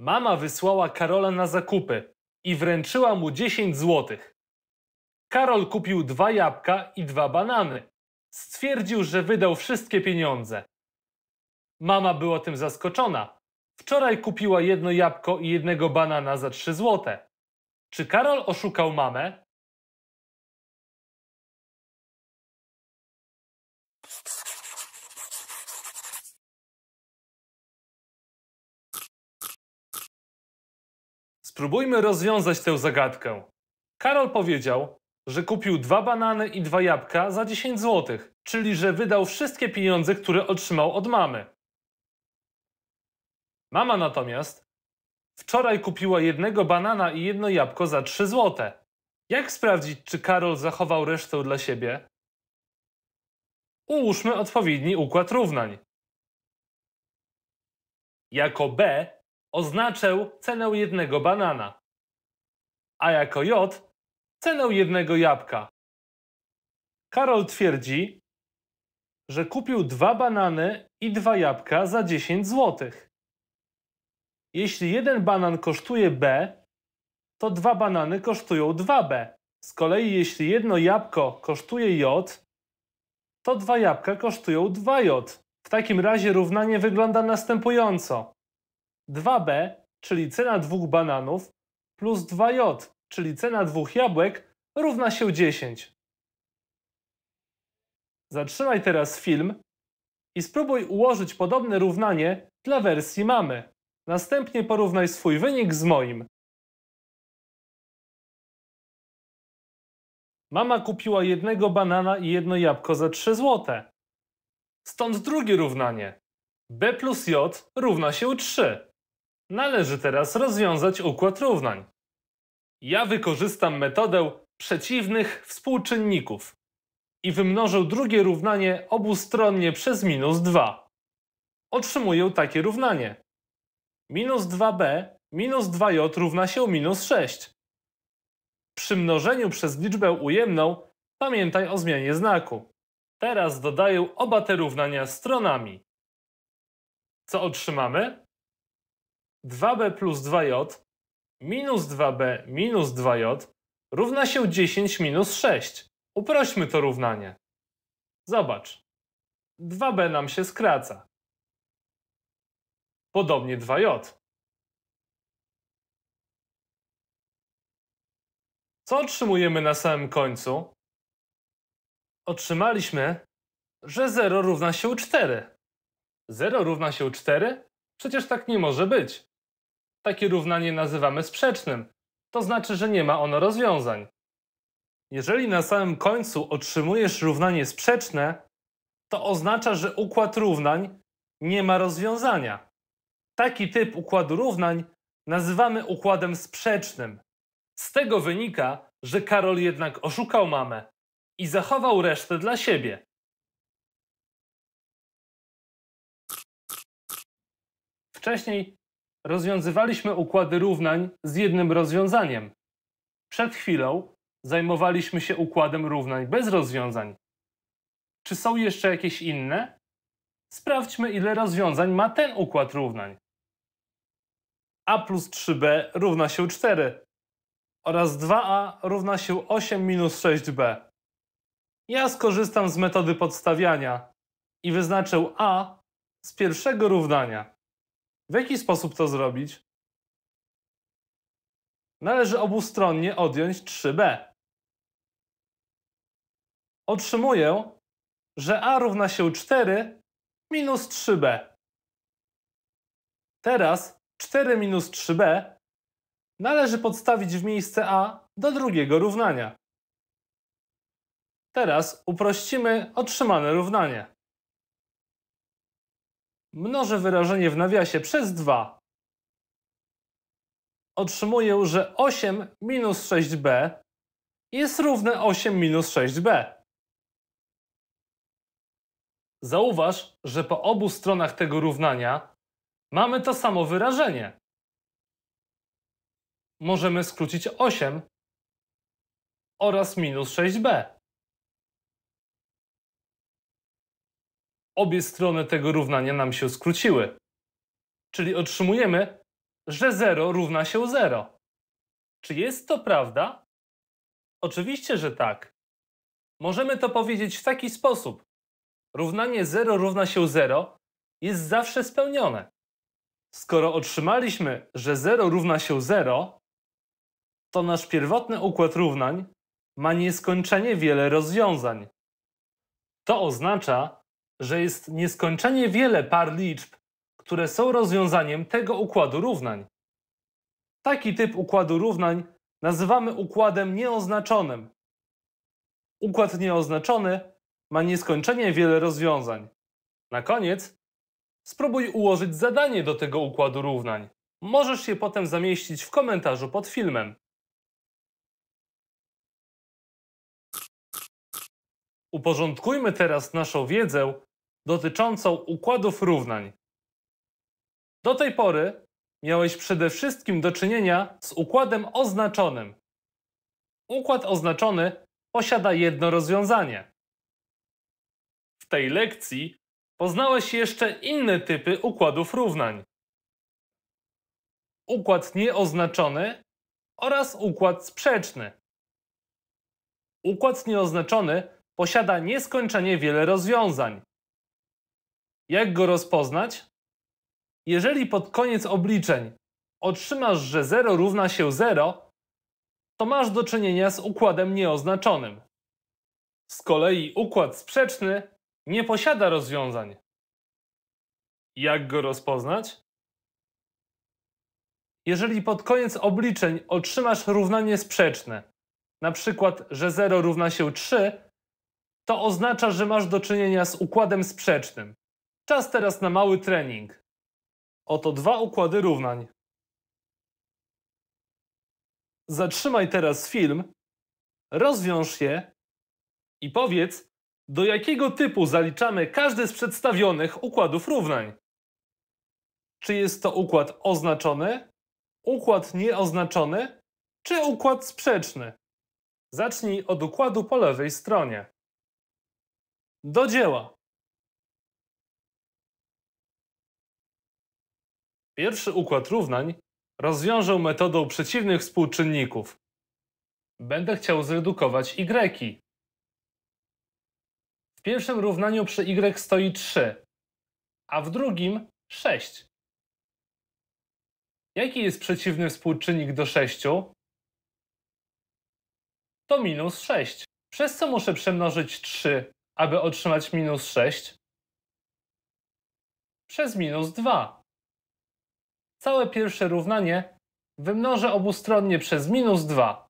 Mama wysłała Karola na zakupy i wręczyła mu 10 złotych. Karol kupił dwa jabłka i dwa banany. Stwierdził, że wydał wszystkie pieniądze. Mama była tym zaskoczona. Wczoraj kupiła jedno jabłko i jednego banana za 3 złote. Czy Karol oszukał mamę? Spróbujmy rozwiązać tę zagadkę. Karol powiedział, że kupił dwa banany i dwa jabłka za 10 zł, czyli że wydał wszystkie pieniądze, które otrzymał od mamy. Mama natomiast wczoraj kupiła jednego banana i jedno jabłko za 3 zł. Jak sprawdzić, czy Karol zachował resztę dla siebie? Ułóżmy odpowiedni układ równań. Jako B oznaczę cenę jednego banana, a jako J cenę jednego jabłka. Karol twierdzi, że kupił dwa banany i dwa jabłka za 10 zł. Jeśli jeden banan kosztuje B, to dwa banany kosztują 2B. Z kolei jeśli jedno jabłko kosztuje J, to dwa jabłka kosztują 2J. W takim razie równanie wygląda następująco. 2b, czyli cena dwóch bananów, plus 2j, czyli cena dwóch jabłek, równa się 10. Zatrzymaj teraz film i spróbuj ułożyć podobne równanie dla wersji mamy. Następnie porównaj swój wynik z moim. Mama kupiła jednego banana i jedno jabłko za 3 zł. Stąd drugie równanie. b plus j równa się 3. Należy teraz rozwiązać układ równań. Ja wykorzystam metodę przeciwnych współczynników i wymnożę drugie równanie obustronnie przez minus 2. Otrzymuję takie równanie. Minus 2b minus 2j równa się minus 6. Przy mnożeniu przez liczbę ujemną pamiętaj o zmianie znaku. Teraz dodaję oba te równania stronami. Co otrzymamy? 2b plus 2j minus 2b minus 2j równa się 10 minus 6. Uprośmy to równanie. Zobacz. 2b nam się skraca. Podobnie 2j. Co otrzymujemy na samym końcu? Otrzymaliśmy, że 0 równa się 4. 0 równa się 4? Przecież tak nie może być. Takie równanie nazywamy sprzecznym, to znaczy, że nie ma ono rozwiązań. Jeżeli na samym końcu otrzymujesz równanie sprzeczne, to oznacza, że układ równań nie ma rozwiązania. Taki typ układu równań nazywamy układem sprzecznym. Z tego wynika, że Karol jednak oszukał mamę i zachował resztę dla siebie. Wcześniej rozwiązywaliśmy układy równań z jednym rozwiązaniem. Przed chwilą zajmowaliśmy się układem równań bez rozwiązań. Czy są jeszcze jakieś inne? Sprawdźmy, ile rozwiązań ma ten układ równań. a plus 3b równa się 4 oraz 2a równa się 8 minus 6b. Ja skorzystam z metody podstawiania i wyznaczę a z pierwszego równania. W jaki sposób to zrobić? Należy obustronnie odjąć 3b. Otrzymuję, że a równa się 4 minus 3b. Teraz 4 minus 3b należy podstawić w miejsce a do drugiego równania. Teraz uprościmy otrzymane równanie. Mnożę wyrażenie w nawiasie przez 2. Otrzymuję, że 8 minus 6b jest równe 8 minus 6b. Zauważ, że po obu stronach tego równania mamy to samo wyrażenie. Możemy skrócić 8 oraz minus 6b. obie strony tego równania nam się skróciły. Czyli otrzymujemy, że 0 równa się 0. Czy jest to prawda? Oczywiście, że tak. Możemy to powiedzieć w taki sposób. Równanie 0 równa się 0 jest zawsze spełnione. Skoro otrzymaliśmy, że 0 równa się 0, to nasz pierwotny układ równań ma nieskończenie wiele rozwiązań. To oznacza, że jest nieskończenie wiele par liczb, które są rozwiązaniem tego układu równań. Taki typ układu równań nazywamy układem nieoznaczonym. Układ nieoznaczony ma nieskończenie wiele rozwiązań. Na koniec spróbuj ułożyć zadanie do tego układu równań. Możesz je potem zamieścić w komentarzu pod filmem. Uporządkujmy teraz naszą wiedzę dotyczącą układów równań. Do tej pory miałeś przede wszystkim do czynienia z układem oznaczonym. Układ oznaczony posiada jedno rozwiązanie. W tej lekcji poznałeś jeszcze inne typy układów równań. Układ nieoznaczony oraz układ sprzeczny. Układ nieoznaczony posiada nieskończenie wiele rozwiązań. Jak go rozpoznać? Jeżeli pod koniec obliczeń otrzymasz, że 0 równa się 0, to masz do czynienia z układem nieoznaczonym. Z kolei układ sprzeczny nie posiada rozwiązań. Jak go rozpoznać? Jeżeli pod koniec obliczeń otrzymasz równanie sprzeczne, na przykład, że 0 równa się 3, to oznacza, że masz do czynienia z układem sprzecznym. Czas teraz na mały trening. Oto dwa układy równań. Zatrzymaj teraz film, rozwiąż je i powiedz, do jakiego typu zaliczamy każdy z przedstawionych układów równań. Czy jest to układ oznaczony, układ nieoznaczony czy układ sprzeczny? Zacznij od układu po lewej stronie. Do dzieła! Pierwszy układ równań rozwiążę metodą przeciwnych współczynników. Będę chciał zredukować y. W pierwszym równaniu przy y stoi 3, a w drugim 6. Jaki jest przeciwny współczynnik do 6? To minus 6. Przez co muszę przemnożyć 3, aby otrzymać minus 6? Przez minus 2 całe pierwsze równanie wymnożę obustronnie przez minus 2.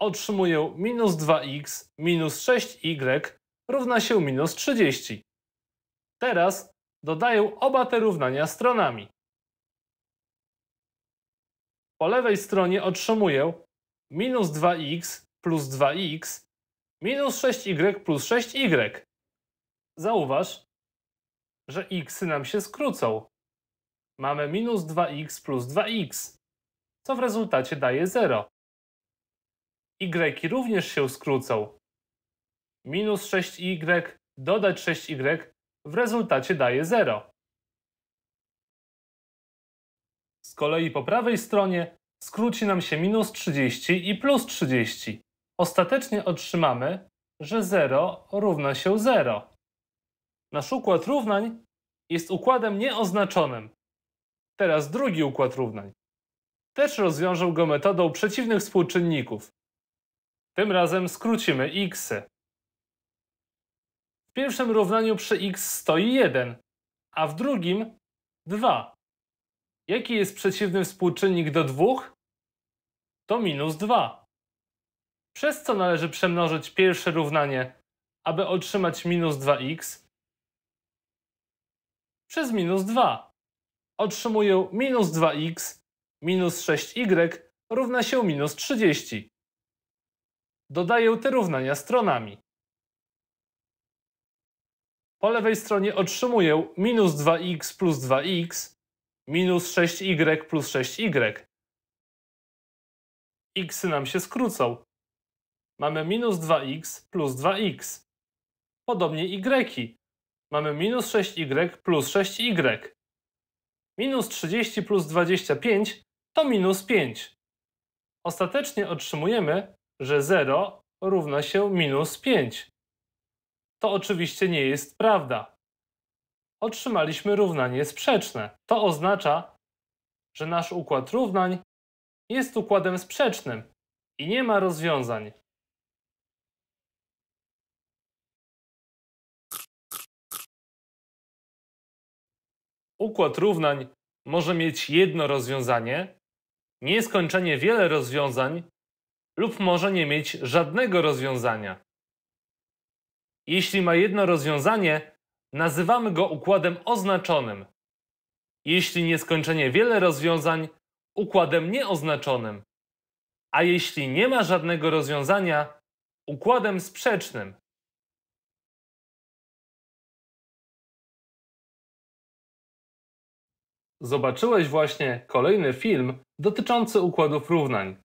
Otrzymuję minus 2x minus 6y równa się minus 30. Teraz dodaję oba te równania stronami. Po lewej stronie otrzymuję minus 2x plus 2x minus 6y plus 6y. Zauważ, że x nam się skrócą. Mamy minus 2x plus 2x, co w rezultacie daje 0. Y również się skrócą. Minus 6y dodać 6y w rezultacie daje 0. Z kolei po prawej stronie skróci nam się minus 30 i plus 30. Ostatecznie otrzymamy, że 0 równa się 0. Nasz układ równań jest układem nieoznaczonym. Teraz drugi układ równań. Też rozwiążę go metodą przeciwnych współczynników. Tym razem skrócimy x. -y. W pierwszym równaniu przy x stoi 1, a w drugim 2. Jaki jest przeciwny współczynnik do 2? To minus 2. Przez co należy przemnożyć pierwsze równanie, aby otrzymać minus 2x? przez minus 2. Otrzymuję minus 2x minus 6y równa się minus 30. Dodaję te równania stronami. Po lewej stronie otrzymuję minus 2x plus 2x minus 6y plus 6y. x nam się skrócą. Mamy minus 2x plus 2x. Podobnie y mamy minus 6y plus 6y. Minus 30 plus 25 to minus 5. Ostatecznie otrzymujemy, że 0 równa się minus 5. To oczywiście nie jest prawda. Otrzymaliśmy równanie sprzeczne. To oznacza, że nasz układ równań jest układem sprzecznym i nie ma rozwiązań. Układ równań może mieć jedno rozwiązanie, nieskończenie wiele rozwiązań lub może nie mieć żadnego rozwiązania. Jeśli ma jedno rozwiązanie, nazywamy go układem oznaczonym. Jeśli nieskończenie wiele rozwiązań, układem nieoznaczonym. A jeśli nie ma żadnego rozwiązania, układem sprzecznym. Zobaczyłeś właśnie kolejny film dotyczący układów równań.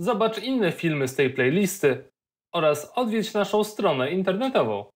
Zobacz inne filmy z tej playlisty oraz odwiedź naszą stronę internetową.